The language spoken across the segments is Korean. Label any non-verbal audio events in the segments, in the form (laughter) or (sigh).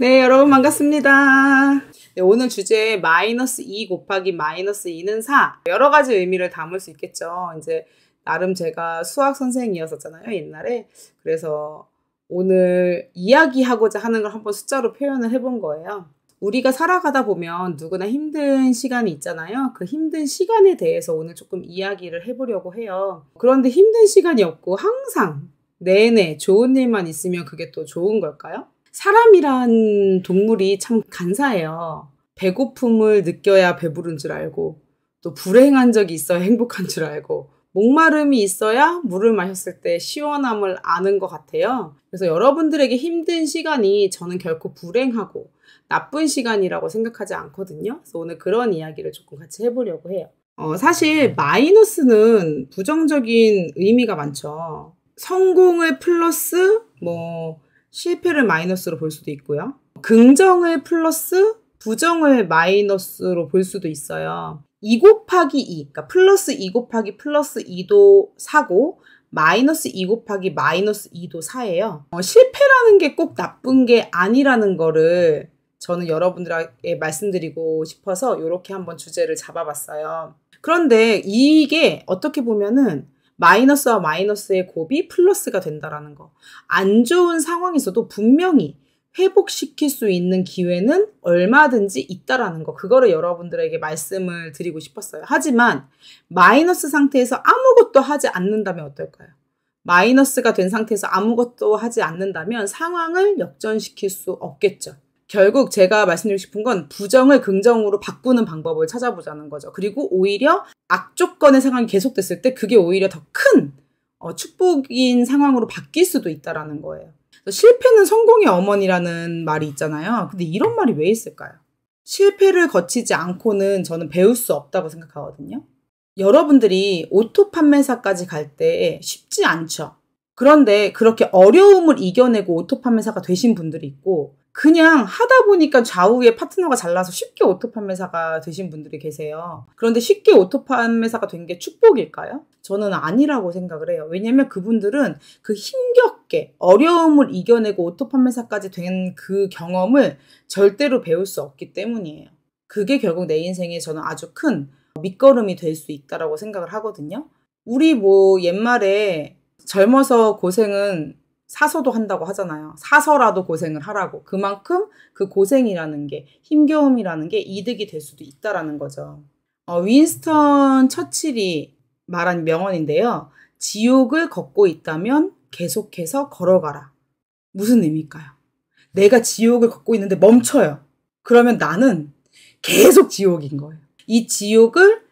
네, 여러분 반갑습니다. 네, 오늘 주제 마이너스 2 곱하기 마이너스 2는 4. 여러 가지 의미를 담을 수 있겠죠. 이제 나름 제가 수학 선생이었었잖아요, 옛날에. 그래서 오늘 이야기하고자 하는 걸 한번 숫자로 표현을 해본 거예요. 우리가 살아가다 보면 누구나 힘든 시간이 있잖아요. 그 힘든 시간에 대해서 오늘 조금 이야기를 해보려고 해요. 그런데 힘든 시간이 없고 항상 내내 좋은 일만 있으면 그게 또 좋은 걸까요? 사람이란 동물이 참 간사해요. 배고픔을 느껴야 배부른 줄 알고, 또 불행한 적이 있어야 행복한 줄 알고, 목마름이 있어야 물을 마셨을 때 시원함을 아는 것 같아요. 그래서 여러분들에게 힘든 시간이 저는 결코 불행하고 나쁜 시간이라고 생각하지 않거든요. 그래서 오늘 그런 이야기를 조금 같이 해보려고 해요. 어, 사실 마이너스는 부정적인 의미가 많죠. 성공을 플러스 뭐 실패를 마이너스로 볼 수도 있고요. 긍정을 플러스 부정을 마이너스로 볼 수도 있어요. 2 곱하기 2, 그러니까 플러스 2 곱하기 플러스 2도 4고 마이너스 2 곱하기 마이너스 2도 4예요. 어, 실패라는 게 꼭 나쁜 게 아니라는 거를 저는 여러분들에게 말씀드리고 싶어서 이렇게 한번 주제를 잡아봤어요. 그런데 이게 어떻게 보면은 마이너스와 마이너스의 곱이 플러스가 된다라는 거. 안 좋은 상황에서도 분명히 회복시킬 수 있는 기회는 얼마든지 있다라는 거. 그거를 여러분들에게 말씀을 드리고 싶었어요. 하지만 마이너스 상태에서 아무것도 하지 않는다면 어떨까요? 마이너스가 된 상태에서 아무것도 하지 않는다면 상황을 역전시킬 수 없겠죠. 결국 제가 말씀드리고 싶은 건 부정을 긍정으로 바꾸는 방법을 찾아보자는 거죠. 그리고 오히려 악조건의 상황이 계속됐을 때 그게 오히려 더큰 어, 축복인 상황으로 바뀔 수도 있다라는 거예요. 실패는 성공의 어머니라는 말이 있잖아요. 근데 이런 말이 왜 있을까요? 실패를 거치지 않고는 저는 배울 수 없다고 생각하거든요. 여러분들이 오토 판매사까지 갈 때 쉽지 않죠. 그런데 그렇게 어려움을 이겨내고 오토 판매사가 되신 분들이 있고 그냥 하다 보니까 좌우에 파트너가 잘나서 쉽게 오토 판매사가 되신 분들이 계세요. 그런데 쉽게 오토 판매사가 된 게 축복일까요? 저는 아니라고 생각을 해요. 왜냐면 그분들은 그 힘겹게 어려움을 이겨내고 오토 판매사까지 된 그 경험을 절대로 배울 수 없기 때문이에요. 그게 결국 내 인생에 저는 아주 큰 밑거름이 될 수 있다라고 생각을 하거든요. 우리 뭐 옛말에 젊어서 고생은 사서도 한다고 하잖아요. 사서라도 고생을 하라고. 그만큼 그 고생이라는 게, 힘겨움이라는 게 이득이 될 수도 있다라는 거죠. 어, 윈스턴 처칠이 말한 명언인데요. 지옥을 걷고 있다면 계속해서 걸어가라. 무슨 의미일까요? 내가 지옥을 걷고 있는데 멈춰요. 그러면 나는 계속 지옥인 거예요. 이 지옥을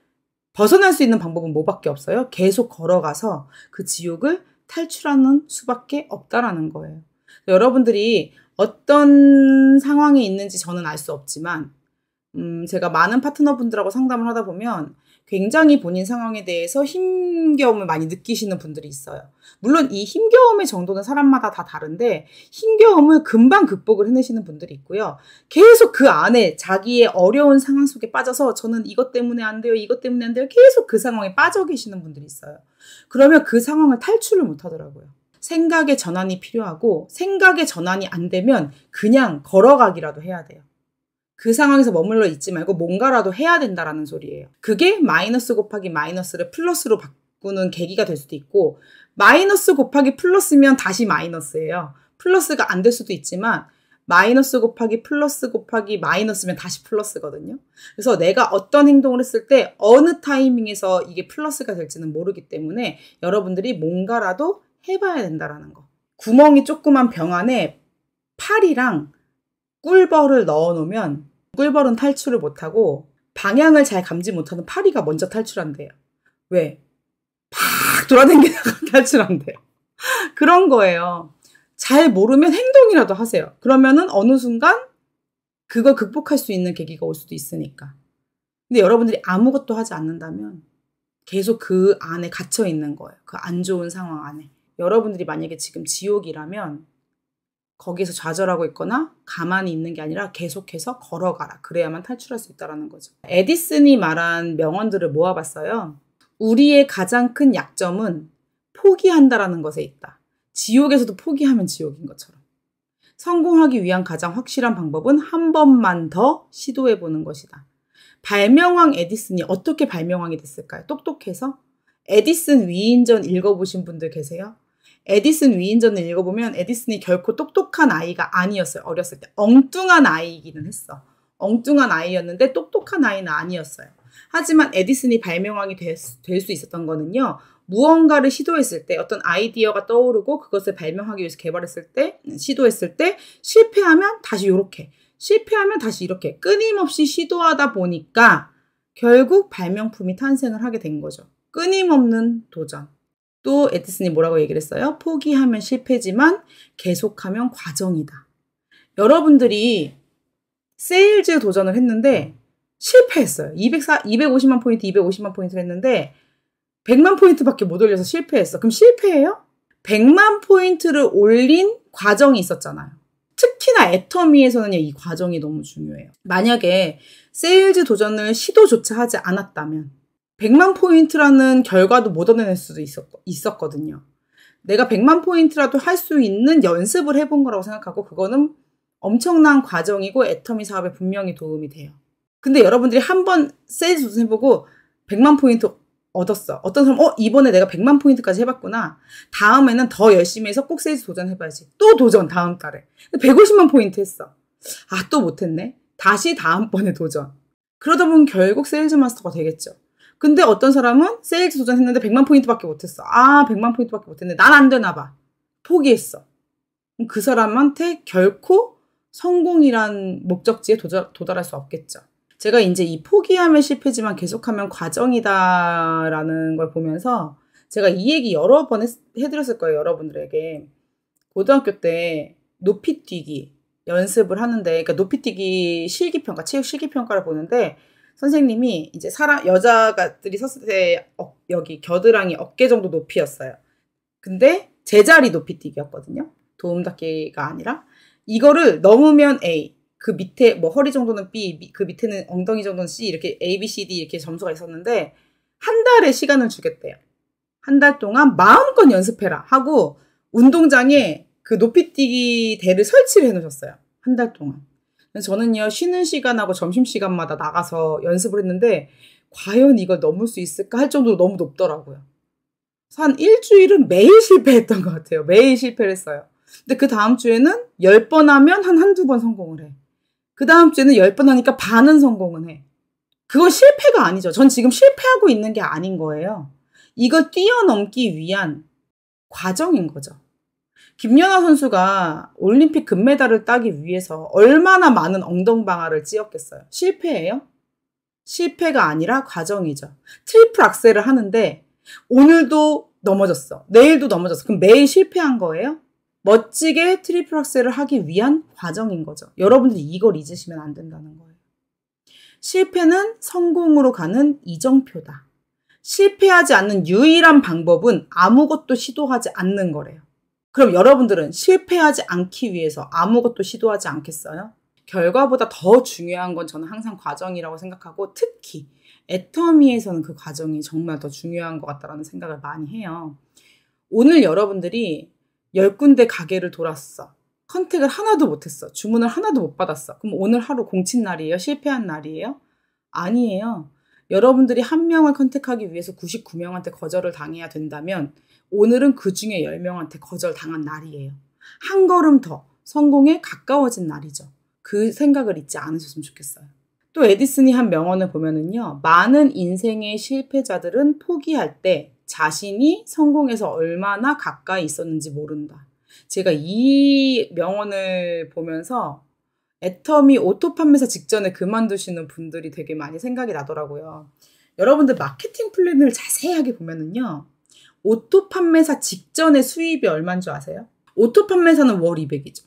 벗어날 수 있는 방법은 뭐밖에 없어요? 계속 걸어가서 그 지옥을 탈출하는 수밖에 없다라는 거예요. 여러분들이 어떤 상황에 있는지 저는 알 수 없지만, 음, 제가 많은 파트너분들하고 상담을 하다 보면 굉장히 본인 상황에 대해서 힘겨움을 많이 느끼시는 분들이 있어요. 물론 이 힘겨움의 정도는 사람마다 다 다른데 힘겨움을 금방 극복을 해내시는 분들이 있고요. 계속 그 안에 자기의 어려운 상황 속에 빠져서 저는 이것 때문에 안 돼요, 이것 때문에 안 돼요. 계속 그 상황에 빠져 계시는 분들이 있어요. 그러면 그 상황을 탈출을 못 하더라고요. 생각의 전환이 필요하고 생각의 전환이 안 되면 그냥 걸어가기라도 해야 돼요. 그 상황에서 머물러 있지 말고 뭔가라도 해야 된다라는 소리예요. 그게 마이너스 곱하기 마이너스를 플러스로 바꾸는 계기가 될 수도 있고 마이너스 곱하기 플러스면 다시 마이너스예요. 플러스가 안 될 수도 있지만 마이너스 곱하기 플러스 곱하기 마이너스면 다시 플러스거든요. 그래서 내가 어떤 행동을 했을 때 어느 타이밍에서 이게 플러스가 될지는 모르기 때문에 여러분들이 뭔가라도 해봐야 된다라는 거. 구멍이 조그만 병 안에 팔이랑 꿀벌을 넣어 놓으면 꿀벌은 탈출을 못하고 방향을 잘 감지 못하는 파리가 먼저 탈출한대요. 왜? 팍 돌아다니다가 (laughs) 탈출한대요. 그런 거예요. 잘 모르면 행동이라도 하세요. 그러면은 어느 순간 그걸 극복할 수 있는 계기가 올 수도 있으니까. 근데 여러분들이 아무것도 하지 않는다면 계속 그 안에 갇혀 있는 거예요. 그 안 좋은 상황 안에. 여러분들이 만약에 지금 지옥이라면 거기에서 좌절하고 있거나 가만히 있는 게 아니라 계속해서 걸어가라. 그래야만 탈출할 수 있다라는 거죠. 에디슨이 말한 명언들을 모아봤어요. 우리의 가장 큰 약점은 포기한다라는 것에 있다. 지옥에서도 포기하면 지옥인 것처럼. 성공하기 위한 가장 확실한 방법은 한 번만 더 시도해 보는 것이다. 발명왕 에디슨이 어떻게 발명왕이 됐을까요? 똑똑해서? 에디슨 위인전 읽어보신 분들 계세요? 에디슨 위인전을 읽어보면 에디슨이 결코 똑똑한 아이가 아니었어요. 어렸을 때 엉뚱한 아이이기는 했어. 엉뚱한 아이였는데 똑똑한 아이는 아니었어요. 하지만 에디슨이 발명왕이 될 수 있었던 거는요. 무언가를 시도했을 때 어떤 아이디어가 떠오르고 그것을 발명하기 위해서 개발했을 때 시도했을 때 실패하면 다시 이렇게 실패하면 다시 이렇게 끊임없이 시도하다 보니까 결국 발명품이 탄생을 하게 된 거죠. 끊임없는 도전. 또 에디슨이 뭐라고 얘기를 했어요? 포기하면 실패지만 계속하면 과정이다. 여러분들이 세일즈에 도전을 했는데 실패했어요. 204, 250만 포인트, 250만 포인트를 했는데 100만 포인트밖에 못 올려서 실패했어. 그럼 실패해요 100만 포인트를 올린 과정이 있었잖아요. 특히나 애터미에서는 이 과정이 너무 중요해요. 만약에 세일즈 도전을 시도조차 하지 않았다면 100만 포인트라는 결과도 못 얻어낼 수도 있었, 있었거든요. 내가 100만 포인트라도 할 수 있는 연습을 해본 거라고 생각하고 그거는 엄청난 과정이고 애터미 사업에 분명히 도움이 돼요. 근데 여러분들이 한번 세일즈 도전 해보고 100만 포인트 얻었어. 어떤 사람, 어, 이번에 내가 100만 포인트까지 해봤구나. 다음에는 더 열심히 해서 꼭 세일즈 도전 해봐야지. 또 도전, 다음 달에. 150만 포인트 했어. 아, 또 못했네. 다시 다음번에 도전. 그러다 보면 결국 세일즈 마스터가 되겠죠. 근데 어떤 사람은 세일즈 도전했는데 100만 포인트밖에 못했어. 아, 100만 포인트밖에 못했는데난 안 되나 봐. 포기했어. 그 사람한테 결코 성공이란 목적지에 도달, 도달할 수 없겠죠. 제가 이제 이 포기함의 실패지만 계속하면 과정이다라는 걸 보면서 제가 이 얘기 여러 번 했, 해드렸을 거예요, 여러분들에게. 고등학교 때 높이 뛰기 연습을 하는데, 그러니까 높이 뛰기 실기평가, 체육 실기평가를 보는데, 선생님이 이제 사람 여자가들이 섰을 때 어, 여기 겨드랑이 어깨 정도 높이였어요. 근데 제자리 높이뛰기였거든요. 도움닫기가 아니라 이거를 넘으면 A, 그 밑에 뭐 허리 정도는 B, 그 밑에는 엉덩이 정도는 C 이렇게 A, B, C, D 이렇게 점수가 있었는데 한 달의 시간을 주겠대요. 한 달 동안 마음껏 연습해라 하고 운동장에 그 높이뛰기 대를 설치를 해놓으셨어요. 한 달 동안. 그래서 저는요, 쉬는 시간하고 점심시간마다 나가서 연습을 했는데, 과연 이걸 넘을 수 있을까 할 정도로 너무 높더라고요. 한 일주일은 매일 실패했던 것 같아요. 매일 실패를 했어요. 근데 그 다음 주에는 10번 하면 한 한두 번 성공을 해. 그 다음 주에는 10번 하니까 반은 성공은 해. 그건 실패가 아니죠. 전 지금 실패하고 있는 게 아닌 거예요. 이거 뛰어넘기 위한 과정인 거죠. 김연아 선수가 올림픽 금메달을 따기 위해서 얼마나 많은 엉덩방아를 찧었겠어요. 실패예요? 실패가 아니라 과정이죠. 트리플 악셀을 하는데 오늘도 넘어졌어. 내일도 넘어졌어. 그럼 매일 실패한 거예요? 멋지게 트리플 악셀을 하기 위한 과정인 거죠. 여러분들이 이걸 잊으시면 안 된다는 거예요. 실패는 성공으로 가는 이정표다. 실패하지 않는 유일한 방법은 아무것도 시도하지 않는 거래요. 그럼 여러분들은 실패하지 않기 위해서 아무것도 시도하지 않겠어요? 결과보다 더 중요한 건 저는 항상 과정이라고 생각하고 특히 애터미에서는 그 과정이 정말 더 중요한 것 같다라는 생각을 많이 해요. 오늘 여러분들이 열 군데 가게를 돌았어. 컨택을 하나도 못했어. 주문을 하나도 못 받았어. 그럼 오늘 하루 공친 날이에요? 실패한 날이에요? 아니에요. 여러분들이 한 명을 컨택하기 위해서 99명한테 거절을 당해야 된다면 오늘은 그 중에 10명한테 거절 당한 날이에요. 한 걸음 더 성공에 가까워진 날이죠. 그 생각을 잊지 않으셨으면 좋겠어요. 또 에디슨이 한 명언을 보면은요. 많은 인생의 실패자들은 포기할 때 자신이 성공에서 얼마나 가까이 있었는지 모른다. 제가 이 명언을 보면서 애텀이 오토 판매사 직전에 그만두시는 분들이 되게 많이 생각이 나더라고요. 여러분들 마케팅 플랜을 자세하게 보면은요. 오토 판매사 직전에 수입이 얼마인 줄 아세요? 오토 판매사는 월 200이죠.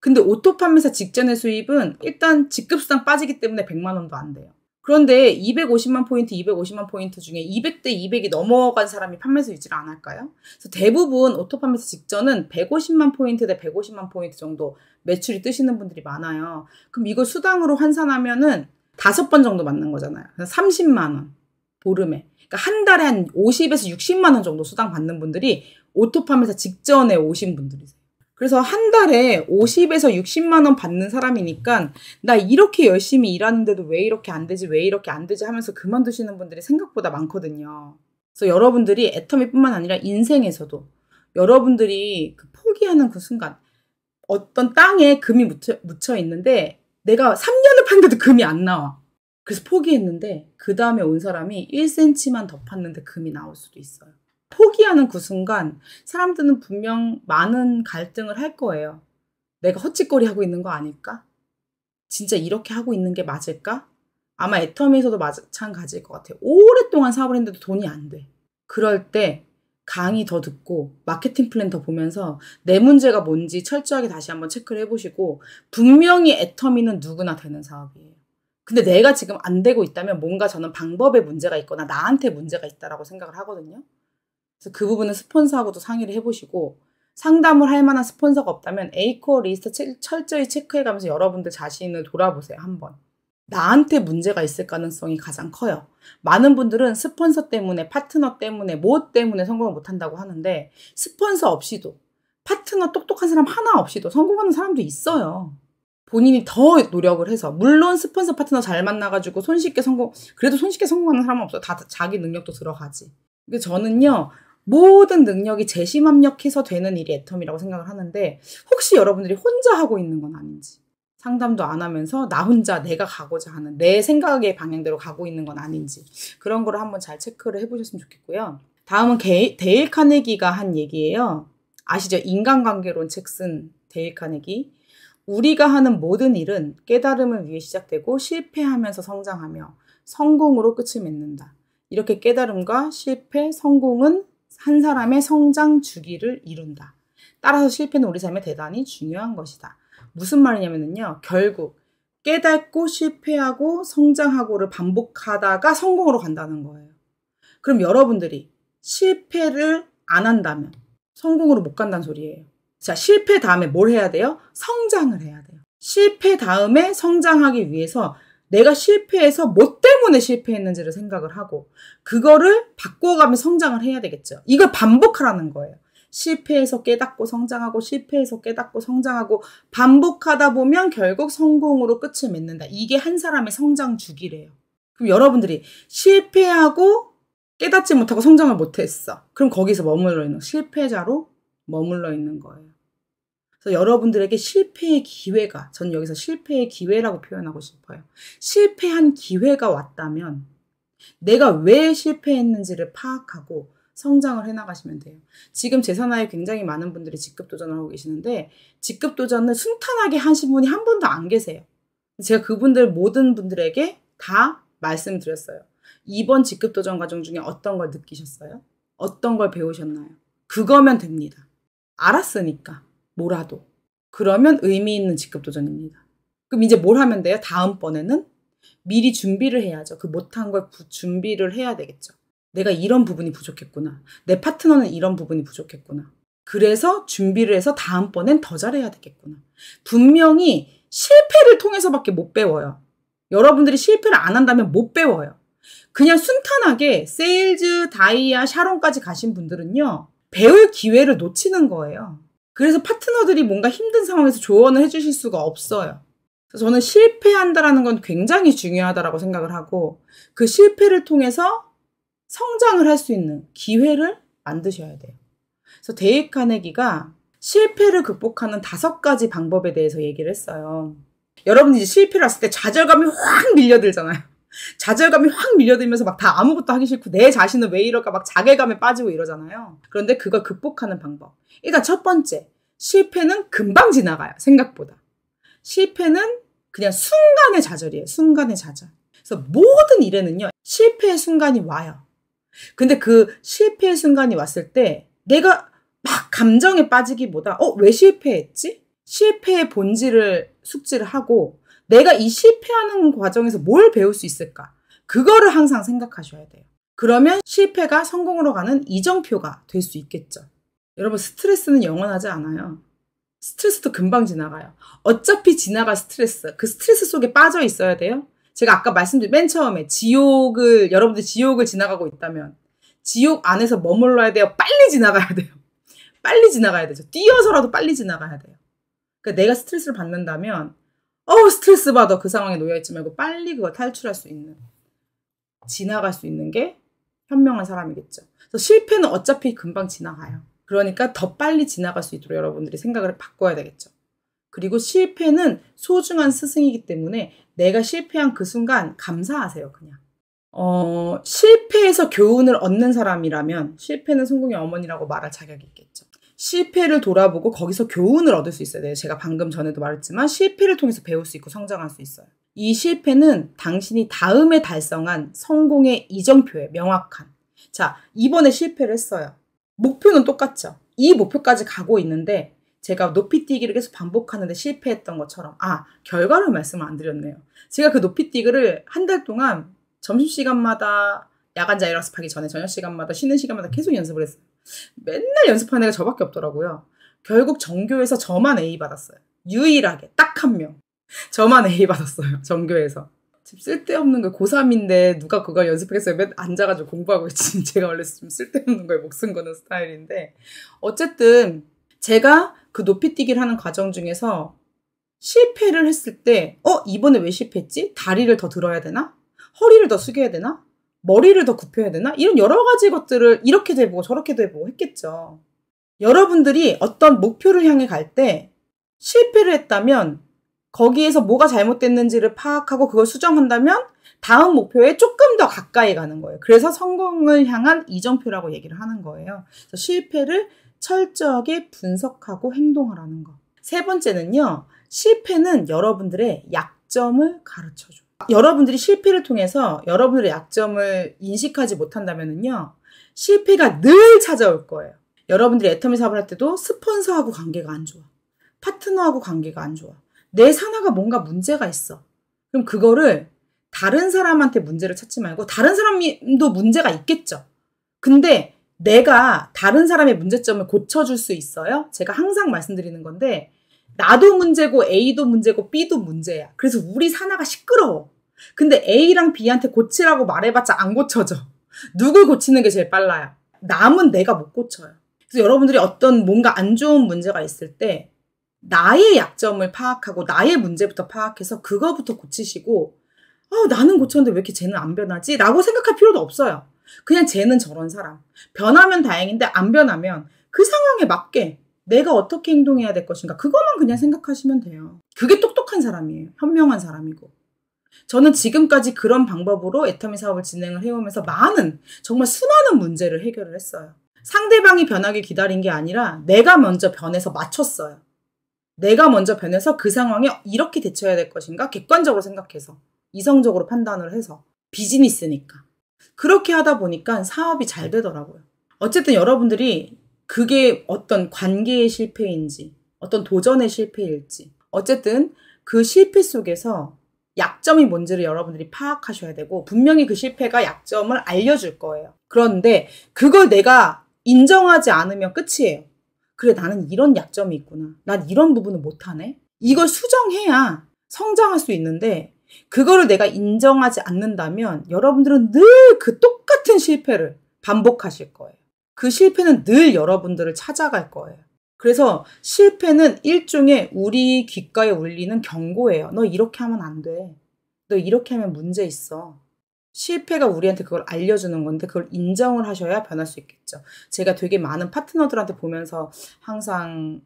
근데 오토 판매사 직전의 수입은 일단 직급수당 빠지기 때문에 100만 원도 안 돼요. 그런데 250만 포인트, 250만 포인트 중에 200대 200이 넘어간 사람이 판매수 유지를 안 할까요? 그래서 대부분 오토 판매수 직전은 150만 포인트 대 150만 포인트 정도 매출이 뜨시는 분들이 많아요. 그럼 이걸 수당으로 환산하면은 다섯 번 정도 맞는 거잖아요. 30만 원 보름에. 그러니까 한 달에 한 50에서 60만 원 정도 수당 받는 분들이 오토 판매사 직전에 오신 분들이세요. 그래서 한 달에 50에서 60만 원 받는 사람이니까 나 이렇게 열심히 일하는데도 왜 이렇게 안 되지 왜 이렇게 안 되지 하면서 그만두시는 분들이 생각보다 많거든요. 그래서 여러분들이 애터미뿐만 아니라 인생에서도 여러분들이 그 포기하는 그 순간 어떤 땅에 금이 묻혀, 묻혀 있는데 내가 3년을 판데도 금이 안 나와. 그래서 포기했는데 그 다음에 온 사람이 1cm만 더 팠는데 금이 나올 수도 있어요. 포기하는 그 순간 사람들은 분명 많은 갈등을 할 거예요. 내가 헛짓거리 하고 있는 거 아닐까? 진짜 이렇게 하고 있는 게 맞을까? 아마 애터미에서도 마찬가지일 것 같아요. 오랫동안 사업을 했는데도 돈이 안 돼. 그럴 때 강의 더 듣고 마케팅 플랜 더 보면서 내 문제가 뭔지 철저하게 다시 한번 체크를 해보시고 분명히 애터미는 누구나 되는 사업이에요. 근데 내가 지금 안 되고 있다면 뭔가 저는 방법에 문제가 있거나 나한테 문제가 있다라고 생각을 하거든요. 그래서 그 부분은 스폰서하고도 상의를 해보시고 상담을 할 만한 스폰서가 없다면 에이코어 리스트 철저히 체크해가면서 여러분들 자신을 돌아보세요 한번. 나한테 문제가 있을 가능성이 가장 커요. 많은 분들은 스폰서 때문에, 파트너 때문에, 무엇 뭐 때문에 성공을 못한다고 하는데, 스폰서 없이도, 파트너 똑똑한 사람 하나 없이도 성공하는 사람도 있어요. 본인이 더 노력을 해서, 물론 스폰서 파트너 잘 만나가지고 손쉽게 성공, 그래도 손쉽게 성공하는 사람은 없어요. 다 자기 능력도 들어가지. 근데 저는요, 모든 능력이 재심합력해서 되는 일이 애텀이라고 생각을 하는데 혹시 여러분들이 혼자 하고 있는 건 아닌지 상담도 안 하면서 나 혼자 내가 가고자 하는 내 생각의 방향대로 가고 있는 건 아닌지 그런 거를 한번 잘 체크를 해보셨으면 좋겠고요. 다음은 게, 데일 카네기가 한 얘기예요. 아시죠? 인간관계론 책 쓴 데일 카네기. 우리가 하는 모든 일은 깨달음을 위해 시작되고 실패하면서 성장하며 성공으로 끝을 맺는다. 이렇게 깨달음과 실패, 성공은 한 사람의 성장 주기를 이룬다. 따라서 실패는 우리 삶에 대단히 중요한 것이다. 무슨 말이냐면요. 결국 깨닫고 실패하고 성장하고를 반복하다가 성공으로 간다는 거예요. 그럼 여러분들이 실패를 안 한다면 성공으로 못 간다는 소리예요. 자, 실패 다음에 뭘 해야 돼요? 성장을 해야 돼요. 실패 다음에 성장하기 위해서 내가 실패해서 뭐 때문에 실패했는지를 생각을 하고 그거를 바꿔가며 성장을 해야 되겠죠. 이걸 반복하라는 거예요. 실패해서 깨닫고 성장하고 실패해서 깨닫고 성장하고 반복하다 보면 결국 성공으로 끝을 맺는다. 이게 한 사람의 성장 주기래요. 그럼 여러분들이 실패하고 깨닫지 못하고 성장을 못했어. 그럼 거기서 머물러 있는 실패자로 머물러 있는 거예요. 그래서 여러분들에게 실패의 기회가, 전 여기서 실패의 기회라고 표현하고 싶어요. 실패한 기회가 왔다면 내가 왜 실패했는지를 파악하고 성장을 해나가시면 돼요. 지금 제 산하에 굉장히 많은 분들이 직급 도전을 하고 계시는데 직급 도전을 순탄하게 하신 분이 한 분도 안 계세요. 제가 그분들 모든 분들에게 다 말씀드렸어요. 이번 직급 도전 과정 중에 어떤 걸 느끼셨어요? 어떤 걸 배우셨나요? 그거면 됩니다. 알았으니까. 뭐라도. 그러면 의미 있는 직급 도전입니다. 그럼 이제 뭘 하면 돼요? 다음번에는 미리 준비를 해야죠. 그 못한 걸 부, 준비를 해야 되겠죠. 내가 이런 부분이 부족했구나. 내 파트너는 이런 부분이 부족했구나. 그래서 준비를 해서 다음번엔 더 잘해야 되겠구나. 분명히 실패를 통해서밖에 못 배워요. 여러분들이 실패를 안 한다면 못 배워요. 그냥 순탄하게 세일즈, 다이아, 샤론까지 가신 분들은요. 배울 기회를 놓치는 거예요. 그래서 파트너들이 뭔가 힘든 상황에서 조언을 해주실 수가 없어요. 그래서 저는 실패한다라는 건 굉장히 중요하다라고 생각을 하고 그 실패를 통해서 성장을 할 수 있는 기회를 만드셔야 돼요. 그래서 데이 카네기가 실패를 극복하는 다섯 가지 방법에 대해서 얘기를 했어요. 여러분이 실패를 했을 때 좌절감이 확 밀려들잖아요. 좌절감이 확 밀려들면서 막 다 아무것도 하기 싫고 내 자신은 왜 이럴까 막 자괴감에 빠지고 이러잖아요. 그런데 그걸 극복하는 방법. 일단 첫 번째, 실패는 금방 지나가요. 생각보다. 실패는 그냥 순간의 좌절이에요. 순간의 좌절. 그래서 모든 일에는요, 실패의 순간이 와요. 근데 그 실패의 순간이 왔을 때 내가 막 감정에 빠지기보다, 어, 왜 실패했지? 실패의 본질을 숙지를 하고 내가 이 실패하는 과정에서 뭘 배울 수 있을까? 그거를 항상 생각하셔야 돼요. 그러면 실패가 성공으로 가는 이정표가 될 수 있겠죠. 여러분, 스트레스는 영원하지 않아요. 스트레스도 금방 지나가요. 어차피 지나갈 스트레스, 그 스트레스 속에 빠져 있어야 돼요. 제가 아까 말씀드린 맨 처음에 지옥을, 여러분들 지옥을 지나가고 있다면 지옥 안에서 머물러야 돼요. 빨리 지나가야 돼요. 빨리 지나가야 되죠. 뛰어서라도 빨리 지나가야 돼요. 그러니까 내가 스트레스를 받는다면 어우 스트레스 받아 그 상황에 놓여있지 말고 빨리 그거 탈출할 수 있는 지나갈 수 있는 게 현명한 사람이겠죠. 그래서 실패는 어차피 금방 지나가요. 그러니까 더 빨리 지나갈 수 있도록 여러분들이 생각을 바꿔야 되겠죠. 그리고 실패는 소중한 스승이기 때문에 내가 실패한 그 순간 감사하세요, 그냥. 어, 실패에서 교훈을 얻는 사람이라면 실패는 성공의 어머니라고 말할 자격이 있겠죠. 실패를 돌아보고 거기서 교훈을 얻을 수 있어야 돼요. 제가 방금 전에도 말했지만 실패를 통해서 배울 수 있고 성장할 수 있어요. 이 실패는 당신이 다음에 달성한 성공의 이정표에 명확한. 자, 이번에 실패를 했어요. 목표는 똑같죠. 이 목표까지 가고 있는데 제가 높이 뛰기를 계속 반복하는데 실패했던 것처럼 아, 결과를 말씀을 안 드렸네요. 제가 그 높이 뛰기를 한 달 동안 점심시간마다 야간 자율학습하기 전에 저녁 시간마다 쉬는 시간마다 계속 연습을 했어요. 맨날 연습하는 애가 저밖에 없더라고요. 결국 전교에서 저만 A 받았어요. 유일하게 딱 한 명. 저만 A 받았어요. 전교에서집 쓸데없는 거 고3인데 누가 그걸 연습했어요. 맨 앉아가지고 공부하고 있지. (laughs) 제가 원래 좀 쓸데없는 거에 목숨 거는 스타일인데 어쨌든 제가 그 높이뛰기를 하는 과정 중에서 실패를 했을 때, 어, 이번에 왜 실패했지? 다리를 더 들어야 되나? 허리를 더 숙여야 되나? 머리를 더 굽혀야 되나? 이런 여러 가지 것들을 이렇게도 해보고 저렇게도 해보고 했겠죠. 여러분들이 어떤 목표를 향해 갈 때 실패를 했다면 거기에서 뭐가 잘못됐는지를 파악하고 그걸 수정한다면 다음 목표에 조금 더 가까이 가는 거예요. 그래서 성공을 향한 이정표라고 얘기를 하는 거예요. 그래서 실패를 철저하게 분석하고 행동하라는 거. 세 번째는요, 실패는 여러분들의 약점을 가르쳐줘. 여러분들이 실패를 통해서 여러분들의 약점을 인식하지 못한다면요. 실패가 늘 찾아올 거예요. 여러분들이 애터미 사업을 할 때도 스폰서하고 관계가 안 좋아. 파트너하고 관계가 안 좋아. 내산하가 뭔가 문제가 있어. 그럼 그거를 다른 사람한테 문제를 찾지 말고 다른 사람도 문제가 있겠죠. 근데 내가 다른 사람의 문제점을 고쳐줄 수 있어요? 제가 항상 말씀드리는 건데 나도 문제고 A도 문제고 B도 문제야. 그래서 우리 산나가 시끄러워. 근데 A랑 B한테 고치라고 말해봤자 안 고쳐져. 누굴 고치는 게 제일 빨라요. 남은 내가 못 고쳐요. 그래서 여러분들이 어떤 뭔가 안 좋은 문제가 있을 때 나의 약점을 파악하고 나의 문제부터 파악해서 그거부터 고치시고 아, 나는 고쳤는데 왜 이렇게 쟤는 안 변하지? 라고 생각할 필요도 없어요. 그냥 쟤는 저런 사람. 변하면 다행인데 안 변하면 그 상황에 맞게 내가 어떻게 행동해야 될 것인가 그것만 그냥 생각하시면 돼요. 그게 똑똑한 사람이에요. 현명한 사람이고. 저는 지금까지 그런 방법으로 애터미 사업을 진행을 해오면서 많은 정말 수많은 문제를 해결을 했어요. 상대방이 변하길 기다린 게 아니라 내가 먼저 변해서 맞췄어요. 내가 먼저 변해서 그 상황에 이렇게 대처해야 될 것인가 객관적으로 생각해서 이성적으로 판단을 해서 비즈니스니까 그렇게 하다 보니까 사업이 잘 되더라고요. 어쨌든 여러분들이 그게 어떤 관계의 실패인지, 어떤 도전의 실패일지, 어쨌든 그 실패 속에서 약점이 뭔지를 여러분들이 파악하셔야 되고, 분명히 그 실패가 약점을 알려줄 거예요. 그런데 그걸 내가 인정하지 않으면 끝이에요. 그래, 나는 이런 약점이 있구나. 난 이런 부분을 못하네. 이걸 수정해야 성장할 수 있는데, 그거를 내가 인정하지 않는다면 여러분들은 늘 그 똑같은 실패를 반복하실 거예요. 그 실패는 늘 여러분들을 찾아갈 거예요. 그래서 실패는 일종의 우리 귓가에 울리는 경고예요. 너 이렇게 하면 안 돼. 너 이렇게 하면 문제 있어. 실패가 우리한테 그걸 알려주는 건데 그걸 인정을 하셔야 변할 수 있겠죠. 제가 되게 많은 파트너들한테 보면서 항상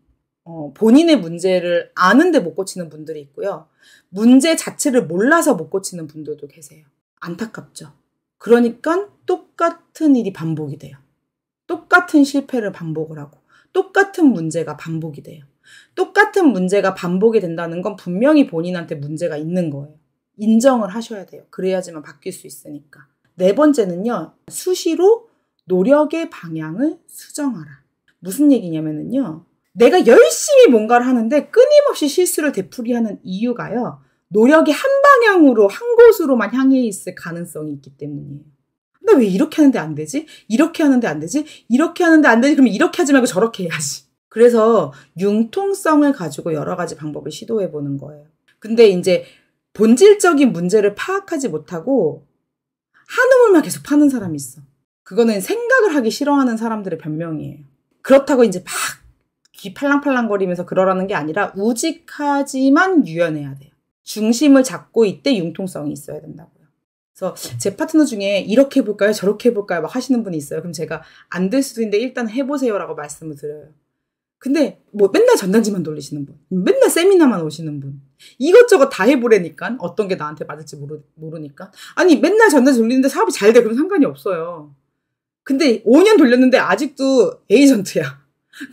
어, 본인의 문제를 아는데 못 고치는 분들이 있고요. 문제 자체를 몰라서 못 고치는 분들도 계세요. 안타깝죠. 그러니까 똑같은 일이 반복이 돼요. 똑같은 실패를 반복을 하고 똑같은 문제가 반복이 돼요. 똑같은 문제가 반복이 된다는 건 분명히 본인한테 문제가 있는 거예요. 인정을 하셔야 돼요. 그래야지만 바뀔 수 있으니까. 네 번째는요. 수시로 노력의 방향을 수정하라. 무슨 얘기냐면은요. 내가 열심히 뭔가를 하는데 끊임없이 실수를 되풀이하는 이유가요. 노력이 한 방향으로 한 곳으로만 향해 있을 가능성이 있기 때문이에요. 근데 왜 이렇게 하는데 안 되지? 이렇게 하는데 안 되지? 이렇게 하는데 안 되지? 그러면 이렇게 하지 말고 저렇게 해야지. 그래서 융통성을 가지고 여러 가지 방법을 시도해 보는 거예요. 근데 이제 본질적인 문제를 파악하지 못하고 한우물만 계속 파는 사람이 있어. 그거는 생각을 하기 싫어하는 사람들의 변명이에요. 그렇다고 이제 막 귀 팔랑팔랑거리면서 그러라는 게 아니라 우직하지만 유연해야 돼요. 중심을 잡고 이때 융통성이 있어야 된다고요. 그래서 제 파트너 중에 이렇게 해볼까요? 저렇게 해볼까요? 막 하시는 분이 있어요. 그럼 제가 안 될 수도 있는데 일단 해보세요라고 말씀을 드려요. 근데 뭐 맨날 전단지만 돌리시는 분, 맨날 세미나만 오시는 분, 이것저것 다 해보라니까 어떤 게 나한테 맞을지 모르, 모르니까 아니 맨날 전단지 돌리는데 사업이 잘 돼 그럼 상관이 없어요. 근데 5년 돌렸는데 아직도 에이전트야.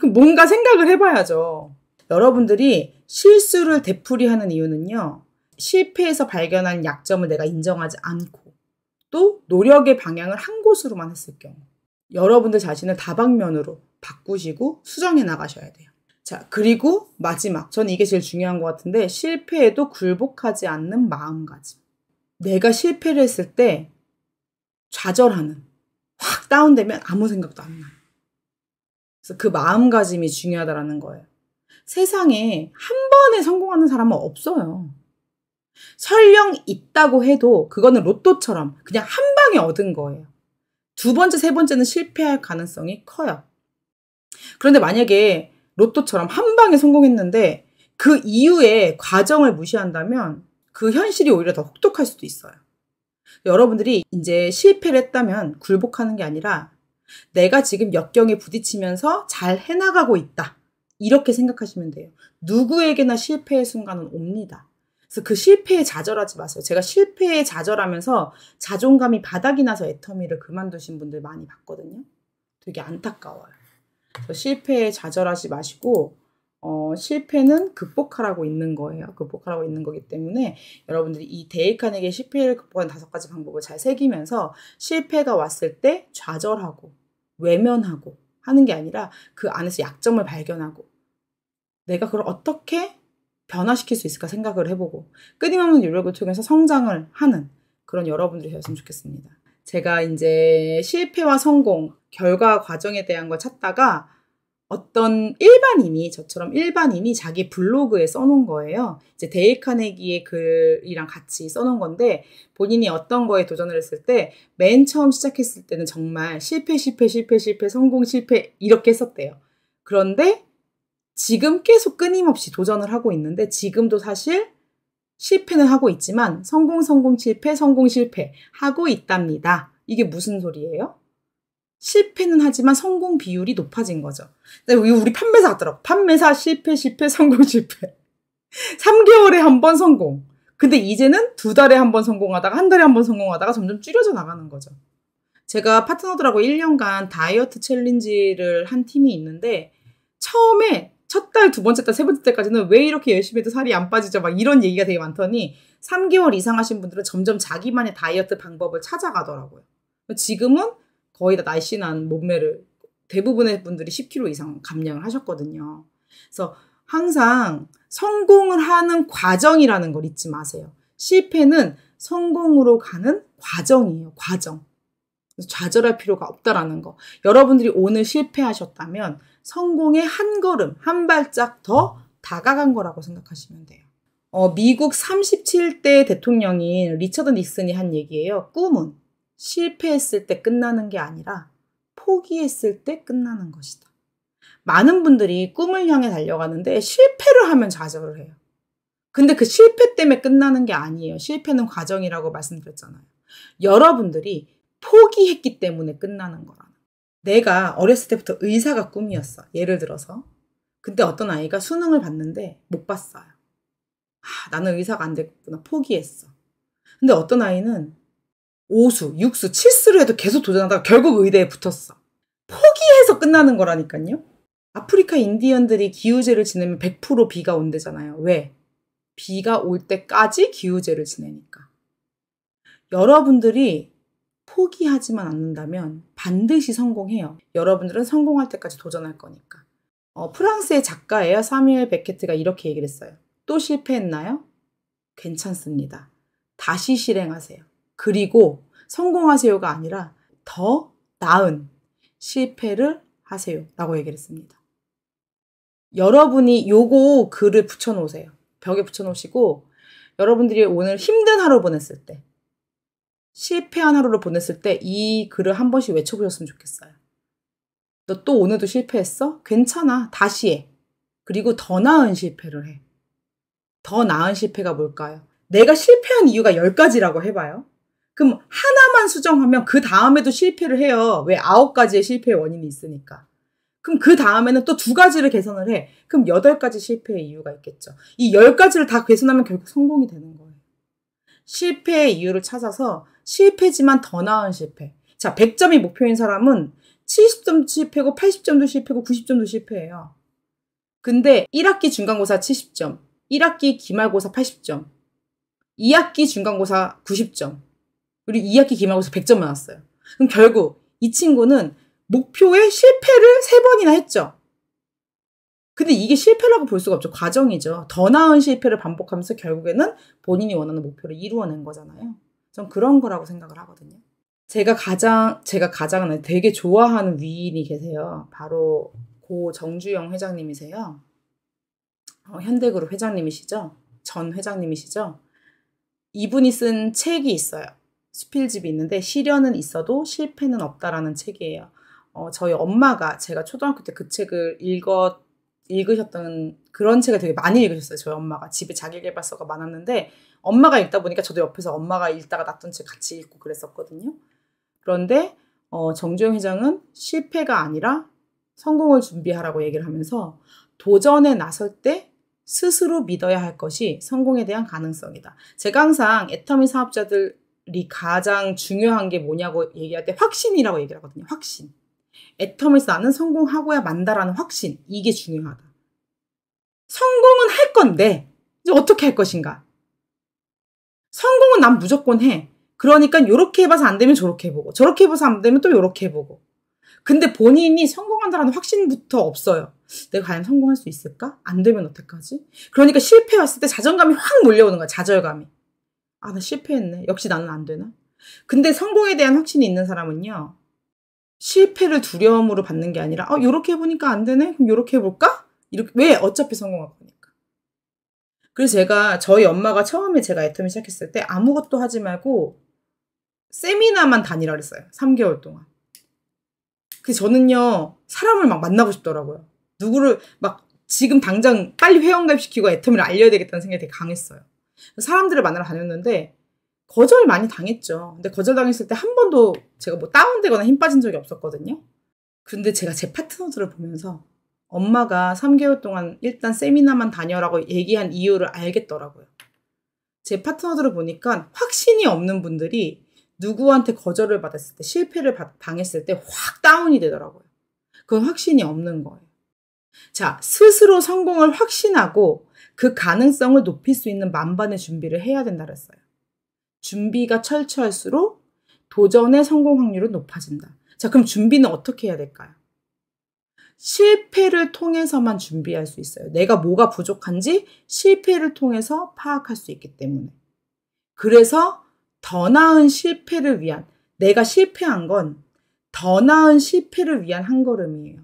(laughs) 그럼 뭔가 생각을 해봐야죠. 여러분들이 실수를 되풀이하는 이유는요. 실패에서 발견한 약점을 내가 인정하지 않고 또 노력의 방향을 한 곳으로만 했을 경우 여러분들 자신을 다방면으로 바꾸시고 수정해 나가셔야 돼요. 자, 그리고 마지막. 저는 이게 제일 중요한 것 같은데 실패에도 굴복하지 않는 마음가짐. 내가 실패를 했을 때 좌절하는. 확 다운되면 아무 생각도 안 나요. 그래서 그 마음가짐이 중요하다라는 거예요. 세상에 한 번에 성공하는 사람은 없어요. 설령 있다고 해도 그거는 로또처럼 그냥 한 방에 얻은 거예요. 두 번째, 세 번째는 실패할 가능성이 커요. 그런데 만약에 로또처럼 한 방에 성공했는데 그 이후에 과정을 무시한다면 그 현실이 오히려 더 혹독할 수도 있어요. 여러분들이 이제 실패를 했다면 굴복하는 게 아니라 내가 지금 역경에 부딪히면서 잘 해나가고 있다. 이렇게 생각하시면 돼요. 누구에게나 실패의 순간은 옵니다. 그래서 그 실패에 좌절하지 마세요. 제가 실패에 좌절하면서 자존감이 바닥이 나서 애터미를 그만두신 분들 많이 봤거든요. 되게 안타까워요. 그래서 실패에 좌절하지 마시고 어, 실패는 극복하라고 있는 거예요. 극복하라고 있는 거기 때문에 여러분들이 이 데이칸에게 실패를 극복하는 다섯 가지 방법을 잘 새기면서 실패가 왔을 때 좌절하고 외면하고 하는 게 아니라 그 안에서 약점을 발견하고 내가 그걸 어떻게 변화시킬 수 있을까 생각을 해보고 끊임없는 노력을 통해서 성장을 하는 그런 여러분들이되었으면 좋겠습니다. 제가 이제 실패와 성공, 결과 과정에 대한 걸 찾다가 어떤 일반인이 저처럼 일반인이 자기 블로그에 써놓은 거예요. 이제 데일 카네기의 글이랑 같이 써놓은 건데 본인이 어떤 거에 도전을 했을 때 맨 처음 시작했을 때는 정말 실패 실패 실패 실패 성공 실패 이렇게 했었대요. 그런데 지금 계속 끊임없이 도전을 하고 있는데 지금도 사실 실패는 하고 있지만 성공, 성공, 실패, 성공, 실패 하고 있답니다. 이게 무슨 소리예요? 실패는 하지만 성공 비율이 높아진 거죠. 우리 판매사 같더라고. 판매사 실패, 실패, 성공, 실패. 3개월에 (laughs) 한 번 성공. 근데 이제는 두 달에 한 번 성공하다가 한 달에 한 번 성공하다가 점점 줄여져 나가는 거죠. 제가 파트너들하고 1년간 다이어트 챌린지를 한 팀이 있는데 처음에 첫 달, 두 번째 달, 세 번째 달까지는 왜 이렇게 열심히 해도 살이 안 빠지죠? 막 이런 얘기가 되게 많더니 3개월 이상 하신 분들은 점점 자기만의 다이어트 방법을 찾아가더라고요. 지금은 거의 다 날씬한 몸매를 대부분의 분들이 10kg 이상 감량을 하셨거든요. 그래서 항상 성공을 하는 과정이라는 걸 잊지 마세요. 실패는 성공으로 가는 과정이에요. 과정. 좌절할 필요가 없다라는 거. 여러분들이 오늘 실패하셨다면 성공의 한 걸음, 한 발짝 더 다가간 거라고 생각하시면 돼요. 어, 미국 37대 대통령인 리처드 닉슨이 한 얘기예요. 꿈은 실패했을 때 끝나는 게 아니라 포기했을 때 끝나는 것이다. 많은 분들이 꿈을 향해 달려가는데 실패를 하면 좌절을 해요. 근데 그 실패 때문에 끝나는 게 아니에요. 실패는 과정이라고 말씀드렸잖아요. 여러분들이 포기했기 때문에 끝나는 거라. 내가 어렸을 때부터 의사가 꿈이었어. 예를 들어서. 근데 어떤 아이가 수능을 봤는데 못 봤어요. 아, 나는 의사가 안됐구나 포기했어. 근데 어떤 아이는 5수, 6수, 7수를 해도 계속 도전하다가 결국 의대에 붙었어. 포기해서 끝나는 거라니까요. 아프리카 인디언들이 기우제를 지내면 100% 비가 온대잖아요. 왜? 비가 올 때까지 기우제를 지내니까. 여러분들이 포기하지만 않는다면 반드시 성공해요. 여러분들은 성공할 때까지 도전할 거니까. 어, 프랑스의 작가예요. 사뮤엘 베케트가 이렇게 얘기를 했어요. 또 실패했나요? 괜찮습니다. 다시 실행하세요. 그리고 성공하세요가 아니라 더 나은 실패를 하세요. 라고 얘기를 했습니다. 여러분이 요거 글을 붙여놓으세요. 벽에 붙여놓으시고 여러분들이 오늘 힘든 하루 보냈을 때 실패 하루를 보냈을 때 이 글을 한 번씩 외쳐보셨으면 좋겠어요. 너 또 오늘도 실패했어? 괜찮아. 다시 해. 그리고 더 나은 실패를 해. 더 나은 실패가 뭘까요? 내가 실패한 이유가 10가지라고 해봐요. 그럼 하나만 수정하면 그 다음에도 실패를 해요. 왜9 가지의 실패의 원인이 있으니까. 그럼 그 다음에는 또 두 가지를 개선을 해. 그럼 여덟 가지 실패의 이유가 있겠죠. 이 열 가지를 다 개선하면 결국 성공이 되는 거예요. 실패의 이유를 찾아서 실패지만 더 나은 실패. 자, 100점이 목표인 사람은 70점도 실패고 80점도 실패고 90점도 실패해요. 근데 1학기 중간고사 70점, 1학기 기말고사 80점, 2학기 중간고사 90점, 그리고 2학기 기말고사 100점 맞왔어요 그럼 결국 이 친구는 목표에 실패를 3번이나 했죠. 근데 이게 실패라고 볼 수가 없죠. 과정이죠. 더 나은 실패를 반복하면서 결국에는 본인이 원하는 목표를 이루어낸 거잖아요. 전 그런 거라고 생각을 하거든요. 제가 가장 제가 가장 되게 좋아하는 위인이 계세요. 바로 고 정주영 회장님이세요. 어, 현대그룹 회장님이시죠? 전 회장님이시죠? 이분이 쓴 책이 있어요. 수필집이 있는데 시련은 있어도 실패는 없다라는 책이에요. 어, 저희 엄마가 제가 초등학교 때 그 책을 읽었 읽으셨던 그런 책을 되게 많이 읽으셨어요. 저희 엄마가 집에 자기계발서가 많았는데 엄마가 읽다 보니까 저도 옆에서 엄마가 읽다가 놨던 책 같이 읽고 그랬었거든요. 그런데 어, 정주영 회장은 실패가 아니라 성공을 준비하라고 얘기를 하면서 도전에 나설 때 스스로 믿어야 할 것이 성공에 대한 가능성이다. 제가 항상 애터미 사업자들이 가장 중요한 게 뭐냐고 얘기할 때 확신이라고 얘기를 하거든요. 확신. 애터미에서 나는 성공하고야 만다라는 확신. 이게 중요하다. 성공은 할 건데, 이제 어떻게 할 것인가? 성공은 난 무조건 해. 그러니까 요렇게 해봐서 안 되면 저렇게 해보고 저렇게 해봐서 안 되면 또 요렇게 해보고 근데 본인이 성공한다라는 확신부터 없어요. 내가 과연 성공할 수 있을까? 안 되면 어떡하지? 그러니까 실패했을 때 자존감이 확 몰려오는 거야. 좌절감이. 아, 나 실패했네. 역시 나는 안 되나? 근데 성공에 대한 확신이 있는 사람은요. 실패를 두려움으로 받는 게 아니라 어, 요렇게 해보니까 안 되네? 그럼 요렇게 해볼까? 이렇게 왜 어차피 성공할 거냐. 그리고 제가 저희 엄마가 처음에 제가 애터미 시작했을 때 아무것도 하지 말고 세미나만 다니라 그랬어요. 3개월 동안. 그 저는요 사람을 막 만나고 싶더라고요. 누구를 막 지금 당장 빨리 회원가입 시키고 애터미를 알려야 되겠다는 생각이 되게 강했어요. 사람들을 만나러 다녔는데 거절 많이 당했죠. 근데 거절당했을 때 한 번도 제가 뭐 다운되거나 힘 빠진 적이 없었거든요. 근데 제가 제 파트너들을 보면서 엄마가 3개월 동안 일단 세미나만 다녀라고 얘기한 이유를 알겠더라고요. 제 파트너들을 보니까 확신이 없는 분들이 누구한테 거절을 받았을 때, 실패를 당했을 때 확 다운이 되더라고요. 그건 확신이 없는 거예요. 자, 스스로 성공을 확신하고 그 가능성을 높일 수 있는 만반의 준비를 해야 된다 그랬어요. 준비가 철저할수록 도전의 성공 확률은 높아진다. 자, 그럼 준비는 어떻게 해야 될까요? 실패를 통해서만 준비할 수 있어요. 내가 뭐가 부족한지 실패를 통해서 파악할 수 있기 때문에. 그래서 더 나은 실패를 위한, 내가 실패한 건 더 나은 실패를 위한 한 걸음이에요.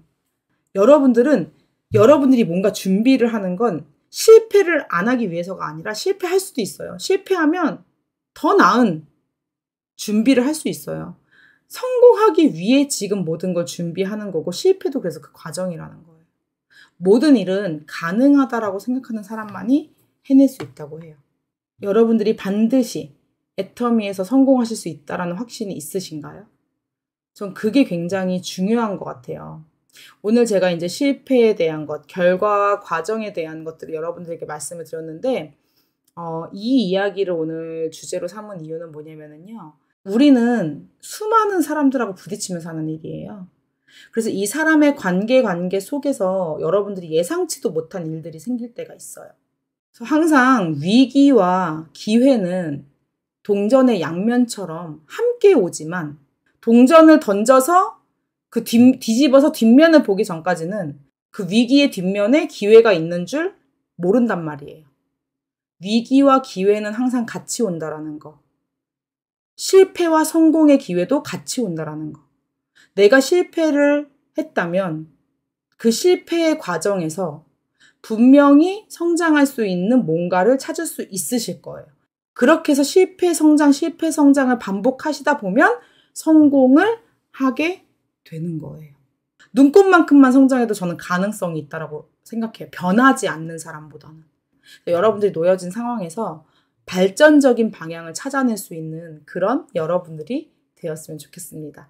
여러분들은 여러분들이 뭔가 준비를 하는 건 실패를 안 하기 위해서가 아니라 실패할 수도 있어요. 실패하면 더 나은 준비를 할 수 있어요. 성공하기 위해 지금 모든 걸 준비하는 거고 실패도 그래서 그 과정이라는 거예요. 모든 일은 가능하다라고 생각하는 사람만이 해낼 수 있다고 해요. 여러분들이 반드시 애터미에서 성공하실 수 있다라는 확신이 있으신가요? 전 그게 굉장히 중요한 것 같아요. 오늘 제가 이제 실패에 대한 것, 결과와 과정에 대한 것들을 여러분들에게 말씀을 드렸는데, 어, 이 이야기를 오늘 주제로 삼은 이유는 뭐냐면은요. 우리는 수많은 사람들하고 부딪히면서 하는 일이에요. 그래서 이 사람의 관계 관계 속에서 여러분들이 예상치도 못한 일들이 생길 때가 있어요. 그래서 항상 위기와 기회는 동전의 양면처럼 함께 오지만 동전을 던져서 그 뒤, 뒤집어서 뒷면을 보기 전까지는 그 위기의 뒷면에 기회가 있는 줄 모른단 말이에요. 위기와 기회는 항상 같이 온다라는 거. 실패와 성공의 기회도 같이 온다라는 거. 내가 실패를 했다면 그 실패의 과정에서 분명히 성장할 수 있는 뭔가를 찾을 수 있으실 거예요. 그렇게 해서 실패 성장, 실패 성장을 반복하시다 보면 성공을 하게 되는 거예요. 눈꽃만큼만 성장해도 저는 가능성이 있다고 생각해요. 변하지 않는 사람보다는. 여러분들이 놓여진 상황에서 발전적인 방향을 찾아낼 수 있는 그런 여러분들이 되었으면 좋겠습니다.